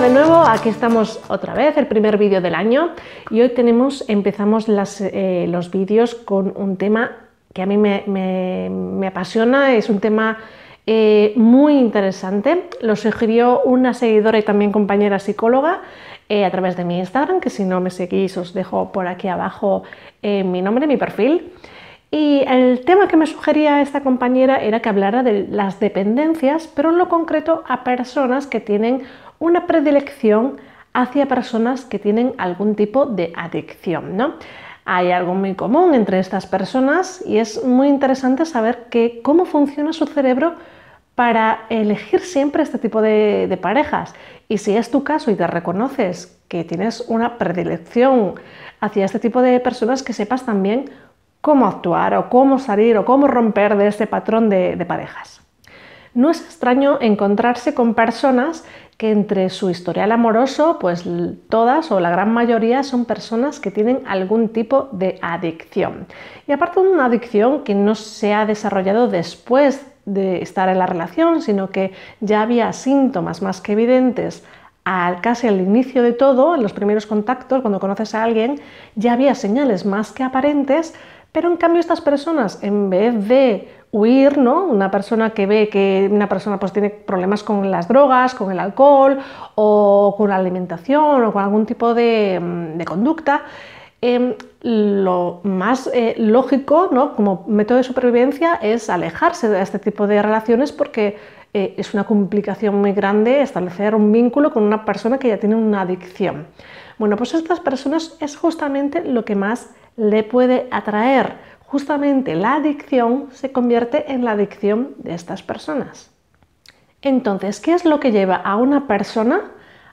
de nuevo, aquí estamos otra vez, el primer vídeo del año y hoy tenemos, empezamos las, eh, los vídeos con un tema que a mí me, apasiona, es un tema eh, muy interesante, lo sugirió una seguidora y también compañera psicóloga eh, a través de mi Instagram, que si no me seguís os dejo por aquí abajo mi nombre, mi perfil. Y el tema que me sugería esta compañera era que hablara de las dependencias, pero en lo concreto a personas que tienen una predilección hacia personas que tienen algún tipo de adicción, ¿no? Hay algo muy común entre estas personas y es muy interesante saber cómo funciona su cerebro para elegir siempre este tipo de, parejas. Y si es tu caso y te reconoces que tienes una predilección hacia este tipo de personas, que sepas también cómo actuar o cómo salir o cómo romper de ese patrón de, de parejas. No es extraño encontrarse con personas que entre su historial amoroso, pues todas o la gran mayoría son personas que tienen algún tipo de adicción. Y aparte de una adicción que no se ha desarrollado después de estar en la relación, sino que ya había síntomas más que evidentes casi al inicio de todo, en los primeros contactos, cuando conoces a alguien, ya había señales más que aparentes, pero en cambio estas personas, en vez de huir, ¿no? Una persona que ve que una persona pues tiene problemas con las drogas, con el alcohol o con la alimentación o con algún tipo de, mm, conducta, em, lo más eh, lógico, ¿no? Como método de supervivencia es alejarse de este tipo de relaciones porque eh, es una complicación muy grande establecer un vínculo con una persona que ya tiene una adicción. Bueno, pues estas personas es justamente lo que más le puede atraer justamente la adicción se convierte en la adicción de estas personas. Entonces, ¿qué es lo que lleva a una persona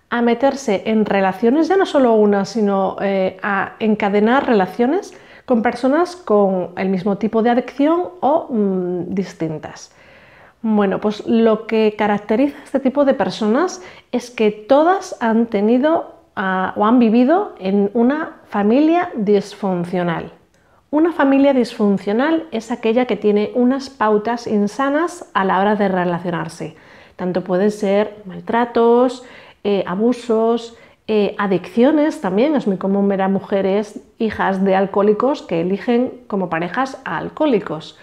a meterse en relaciones, ya no solo una, sino eh, a encadenar relaciones con personas con el mismo tipo de adicción o mm, distintas? Bueno, pues lo que caracteriza a este tipo de personas es que todas han tenido ah, o han vivido en una familia disfuncional. Una familia disfuncional es aquella que tiene unas pautas insanas a la hora de relacionarse. Tanto pueden ser maltratos, eh, abusos, eh, adicciones también. Es muy común ver a mujeres hijas de alcohólicos que eligen como parejas a alcohólicos.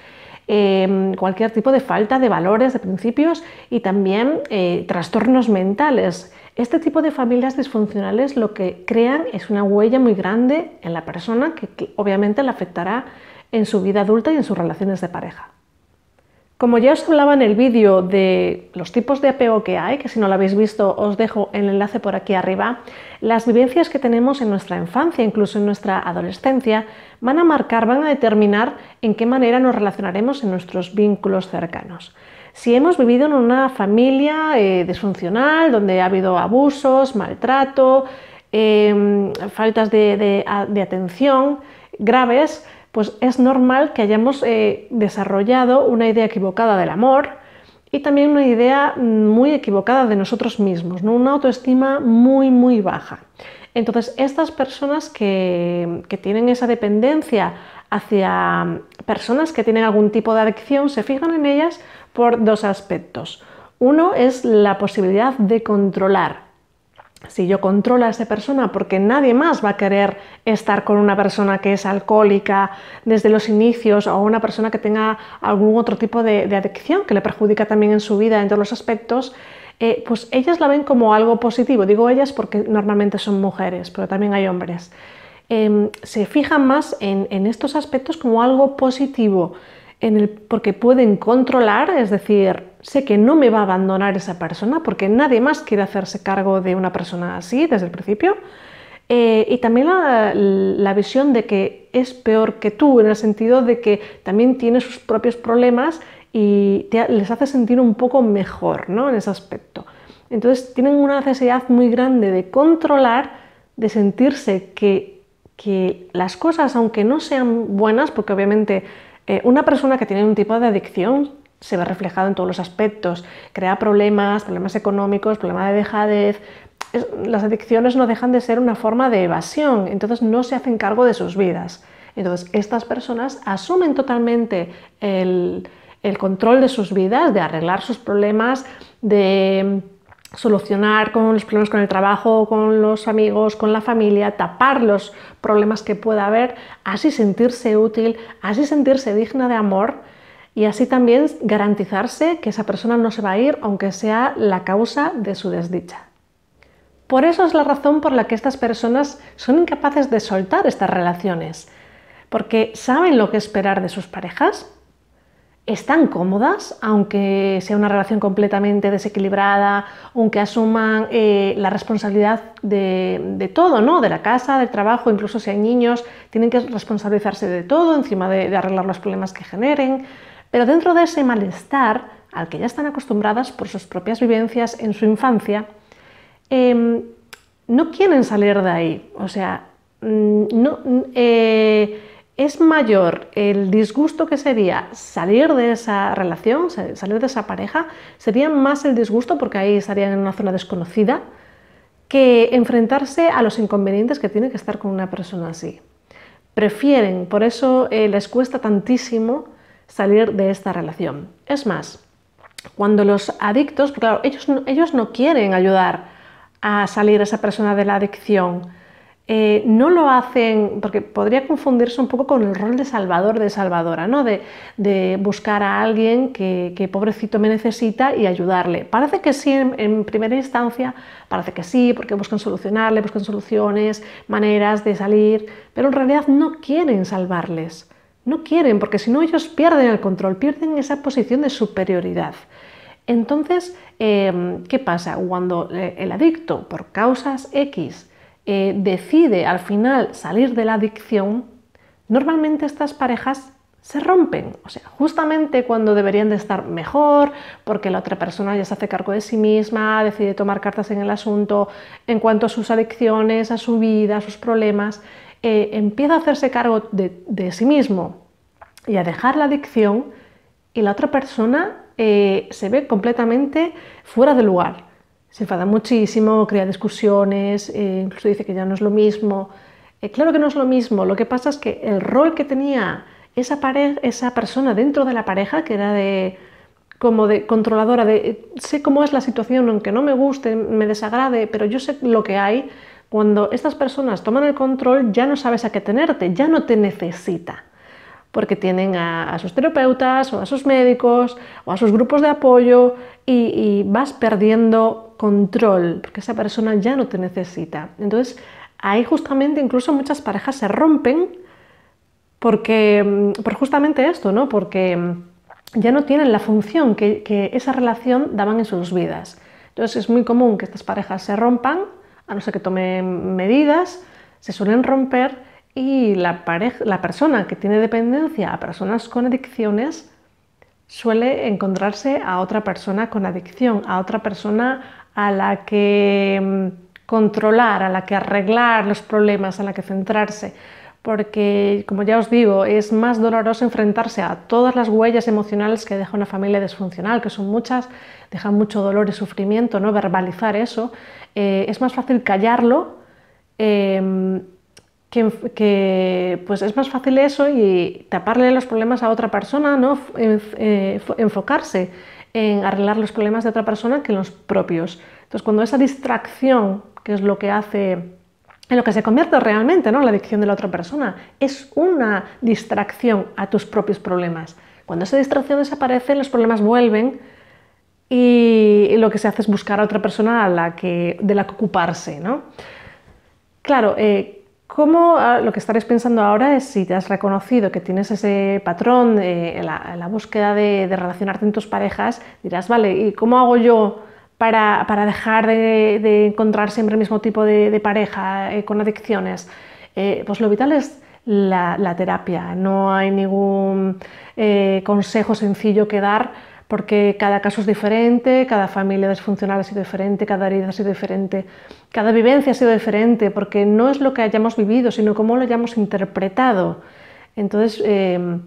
Em, cualquier tipo de falta de valores, de principios y también eh, trastornos mentales. Este tipo de familias disfuncionales lo que crean es una huella muy grande en la persona que, obviamente la afectará en su vida adulta y en sus relaciones de pareja. Como ya os hablaba en el vídeo de los tipos de apego que hay, que si no lo habéis visto os dejo el enlace por aquí arriba, las vivencias que tenemos en nuestra infancia, incluso en nuestra adolescencia, van a marcar, van a determinar en qué manera nos relacionaremos en nuestros vínculos cercanos. Si hemos vivido en una familia eh, disfuncional, donde ha habido abusos, maltrato, em, faltas de, atención graves, pues es normal que hayamos eh, desarrollado una idea equivocada del amor y también una idea mm, muy equivocada de nosotros mismos, una autoestima muy, muy baja. Entonces, estas personas que tienen esa dependencia hacia mm, personas que tienen algún tipo de adicción, se fijan en ellas por dos aspectos. Uno es la posibilidad de controlar. Si yo controlo a esa persona, porque nadie más va a querer estar con una persona que es alcohólica desde los inicios o una persona que tenga algún otro tipo de, adicción que le perjudica también en su vida en todos los aspectos, eh, pues ellas la ven como algo positivo. Digo ellas porque normalmente son mujeres, pero también hay hombres. Em, se fijan más en estos aspectos como algo positivo porque pueden controlar, es decir, sé que no me va a abandonar esa persona porque nadie más quiere hacerse cargo de una persona así desde el principio. Eh, y también la, visión de que es peor que tú, en el sentido de que también tiene sus propios problemas y les hace sentir un poco mejor en ese aspecto. Entonces tienen una necesidad muy grande de controlar, de sentirse que las cosas, aunque no sean buenas, porque obviamente eh, una persona que tiene un tipo de adicción se ve reflejado en todos los aspectos, crea problemas, problemas económicos, problemas de dejadez. las adicciones no dejan de ser una forma de evasión, entonces no se hacen cargo de sus vidas. Entonces, estas personas asumen totalmente el, el control de sus vidas, de arreglar sus problemas, de solucionar con los problemas con el trabajo, con los amigos, con la familia, tapar los problemas que pueda haber, así sentirse útil, así sentirse digna de amor y así también garantizarse que esa persona no se va a ir aunque sea la causa de su desdicha. Por eso es la razón por la que estas personas son incapaces de soltar estas relaciones, porque saben lo que esperar de sus parejas, están cómodas, aunque sea una relación completamente desequilibrada, aunque asuman eh, la responsabilidad de, todo, ¿no? De la casa, del trabajo, incluso si hay niños, tienen que responsabilizarse de todo, encima de, arreglar los problemas que generen. Pero dentro de ese malestar al que ya están acostumbradas por sus propias vivencias en su infancia, em, no quieren salir de ahí. O sea, mm, no. Mm, eh, es mayor el disgusto que sería salir de esa relación, salir de esa pareja, sería más el disgusto porque ahí estarían en una zona desconocida que enfrentarse a los inconvenientes que tiene que estar con una persona así. Prefieren, por eso eh, les cuesta tantísimo salir de esta relación. Es más, cuando los adictos, claro, ellos no, ellos no quieren ayudar a salir a esa persona de la adicción, eh, no lo hacen, porque podría confundirse un poco con el rol de salvador, de salvadora, ¿no? de, buscar a alguien que, pobrecito me necesita y ayudarle. Parece que sí, en, primera instancia, parece que sí, porque buscan solucionarle, buscan soluciones, maneras de salir, pero en realidad no quieren salvarles, no quieren, porque si no ellos pierden el control, pierden esa posición de superioridad. Entonces, em, ¿qué pasa? Cuando eh, el adicto, por causas X, eh, decide al final salir de la adicción, normalmente estas parejas se rompen, o sea, justamente cuando deberían de estar mejor, porque la otra persona ya se hace cargo de sí misma, decide tomar cartas en el asunto en cuanto a sus adicciones, a su vida, a sus problemas, eh, empieza a hacerse cargo de, sí mismo y a dejar la adicción y la otra persona eh, se ve completamente fuera de lugar se enfada muchísimo, crea discusiones, eh, incluso dice que ya no es lo mismo. Eh, claro que no es lo mismo, lo que pasa es que el rol que tenía esa, pareja, esa persona dentro de la pareja, que era de como de controladora, de eh, sé cómo es la situación, aunque no me guste, me desagrade, pero yo sé lo que hay, cuando estas personas toman el control ya no sabes a qué tenerte, ya no te necesita porque tienen a, sus terapeutas o a sus médicos o a sus grupos de apoyo y vas perdiendo control, porque esa persona ya no te necesita. Entonces, ahí justamente incluso muchas parejas se rompen porque, mm, por justamente esto, ¿no? Porque mm, ya no tienen la función que, esa relación daban en sus vidas. Entonces es muy común que estas parejas se rompan, a no ser que tomen mm, medidas, se suelen romper y la, pareja, la persona que tiene dependencia a personas con adicciones suele encontrarse a otra persona con adicción, a otra persona a la que mm, controlar, a la que arreglar los problemas, a la que centrarse, porque como ya os digo, es más doloroso enfrentarse a todas las huellas emocionales que deja una familia desfuncional, que son muchas, dejan mucho dolor y sufrimiento, ¿no? verbalizar eso, eh, es más fácil callarlo. Em, que, pues es más fácil eso y taparle los problemas a otra persona, ¿no? Eh, enfocarse en arreglar los problemas de otra persona que los propios. Entonces, cuando esa distracción, que es lo que hace en lo que se convierte realmente ¿no? la adicción de la otra persona. Es una distracción a tus propios problemas. Cuando esa distracción desaparece, los problemas vuelven y lo que se hace es buscar a otra persona a la que, de la que ocuparse. ¿no? Claro, eh, ¿Cómo ah, lo que estaréis pensando ahora es si te has reconocido que tienes ese patrón eh, la, búsqueda de, relacionarte en tus parejas? Dirás, vale, ¿y cómo hago yo para, dejar de, encontrar siempre el mismo tipo de, pareja eh, con adicciones? Eh, pues lo vital es la, terapia, no hay ningún consejo sencillo que dar porque cada caso es diferente, cada familia desfuncional ha sido diferente, cada herida ha sido diferente, cada vivencia ha sido diferente, porque no es lo que hayamos vivido, sino cómo lo hayamos interpretado. Entonces, eh,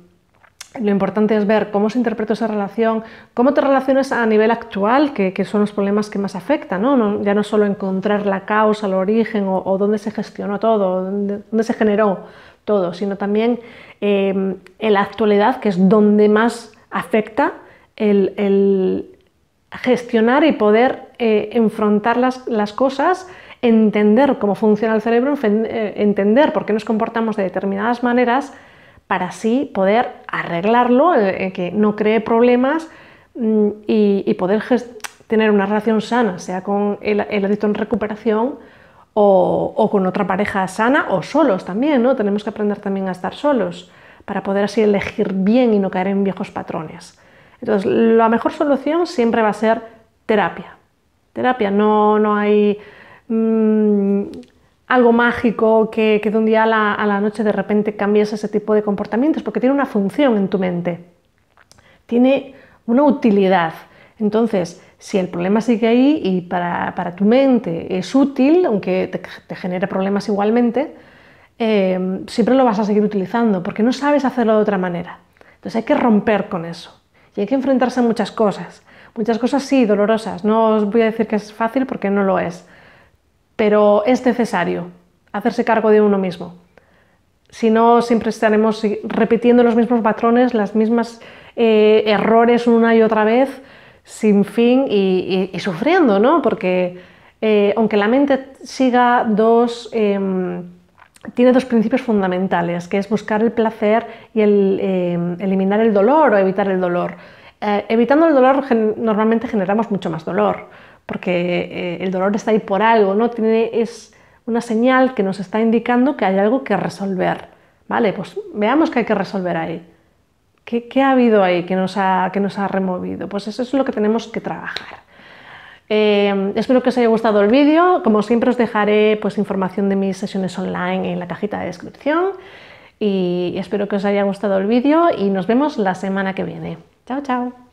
lo importante es ver cómo se interpreta esa relación, cómo te relacionas a nivel actual, que, son los problemas que más afectan, ¿no? ya no solo encontrar la causa, el origen o, dónde se gestionó todo, dónde, se generó todo, sino también eh, en la actualidad, que es donde más afecta el, gestionar y poder eh, enfrentar las, cosas, entender cómo funciona el cerebro, eh, entender por qué nos comportamos de determinadas maneras, para así poder arreglarlo, eh, que no cree problemas mm, y, poder tener una relación sana, sea con el, adicto en recuperación o, o, con otra pareja sana o solos también, ¿no? Tenemos que aprender también a estar solos para poder así elegir bien y no caer en viejos patrones. Entonces, la mejor solución siempre va a ser terapia. Terapia, no, no hay mm, algo mágico que, de un día a la, noche de repente cambies ese tipo de comportamientos, porque tiene una función en tu mente, tiene una utilidad. Entonces, si el problema sigue ahí y para, tu mente es útil, aunque te, genere problemas igualmente, eh, siempre lo vas a seguir utilizando porque no sabes hacerlo de otra manera. Entonces hay que romper con eso. Y hay que enfrentarse a muchas cosas. Muchas cosas sí, dolorosas. No os voy a decir que es fácil porque no lo es. Pero es necesario hacerse cargo de uno mismo. Si no, siempre estaremos repitiendo los mismos patrones, las mismas eh, errores una y otra vez, sin fin y, sufriendo, ¿no? Porque eh, aunque la mente siga dos... Em, tiene dos principios fundamentales, que es buscar el placer y el, eh, eliminar el dolor o evitar el dolor. Eh, evitando el dolor normalmente generamos mucho más dolor, porque eh, el dolor está ahí por algo, ¿no? Tiene, es una señal que nos está indicando que hay algo que resolver. Vale, pues veamos qué hay que resolver ahí. ¿Qué, ha habido ahí que nos ha, que nos ha removido? Pues eso es lo que tenemos que trabajar. Em, espero que os haya gustado el vídeo. Como siempre os dejaré pues, información de mis sesiones online en la cajita de descripción. Y espero que os haya gustado el vídeo y nos vemos la semana que viene. Chao, chao.